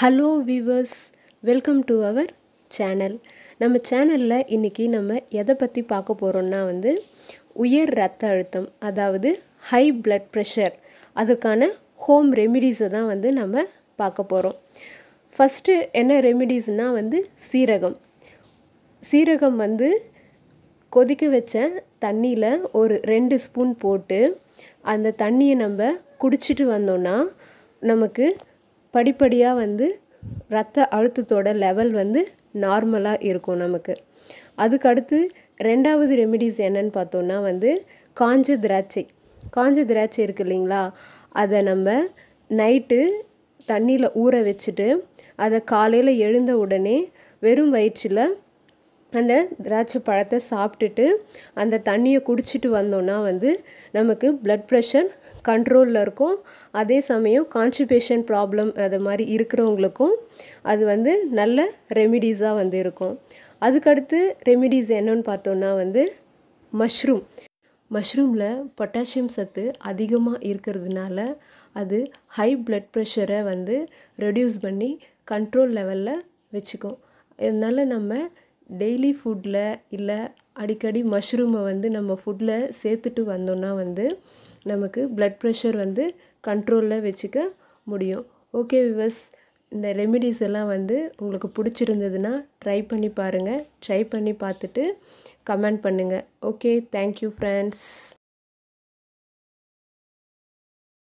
hello viewers welcome to our channel நம்ம சேனலில் இன்றைக்கி நம்ம எதை பற்றி பார்க்க போகிறோன்னா வந்து உயர் ரத்த அழுத்தம் அதாவது ஹை பிளட் ப்ரெஷர் அதற்கான ஹோம் ரெமிடிஸை தான் வந்து நம்ம பார்க்க போகிறோம் ஃபஸ்ட்டு என்ன ரெமிடிஸ்னால் வந்து சீரகம் சீரகம் வந்து கொதிக்க வச்ச தண்ணியில் ஒரு ரெண்டு ஸ்பூன் போட்டு அந்த தண்ணியை நம்ம குடிச்சிட்டு வந்தோன்னா நமக்கு படிப்படியாக வந்து ரத்த அழுத்தத்தோட லெவல் வந்து நார்மலாக இருக்கும் நமக்கு அதுக்கடுத்து ரெண்டாவது ரெமிடிஸ் என்னன்னு பார்த்தோன்னா வந்து காஞ்ச திராட்சை காஞ்ச திராட்சை இருக்குது இல்லைங்களா அதை நம்ம நைட்டு தண்ணியில் ஊற வச்சுட்டு அதை காலையில் எழுந்த உடனே வெறும் வயிற்றில் அந்த திராட்சை பழத்தை சாப்பிட்டுட்டு அந்த தண்ணியை குடிச்சிட்டு வந்தோன்னா வந்து நமக்கு ப்ளட் ப்ரெஷர் கண்ட்ரோலில் இருக்கும் அதே சமயம் கான்ஸ்டிபேஷன் ப்ராப்ளம் அது மாதிரி இருக்கிறவங்களுக்கும் அது வந்து நல்ல ரெமிடிஸாக வந்து இருக்கும் அதுக்கடுத்து ரெமிடிஸ் என்னன்னு பார்த்தோன்னா வந்து மஷ்ரூம் மஷ்ரூமில் பொட்டாசியம் சத்து அதிகமாக இருக்கிறதுனால அது ஹை பிளட் ப்ரெஷரை வந்து ரெடியூஸ் பண்ணி கண்ட்ரோல் லெவலில் வச்சுக்கும் அதனால் நம்ம டெய்லி ஃபுட்டில் இல்லை அடிக்கடி மஷ்ரூமை வந்து நம்ம ஃபுட்டில் சேர்த்துட்டு வந்தோம்னா வந்து நமக்கு ப்ளட் ப்ரெஷர் வந்து கண்ட்ரோலில் வச்சுக்க முடியும் ஓகே விவஸ் இந்த ரெமிடிஸ் எல்லாம் வந்து உங்களுக்கு பிடிச்சிருந்ததுன்னா ட்ரை பண்ணி பாருங்கள் ட்ரை பண்ணி பார்த்துட்டு கமெண்ட் பண்ணுங்கள் ஓகே தேங்க்யூ ஃப்ரெண்ட்ஸ்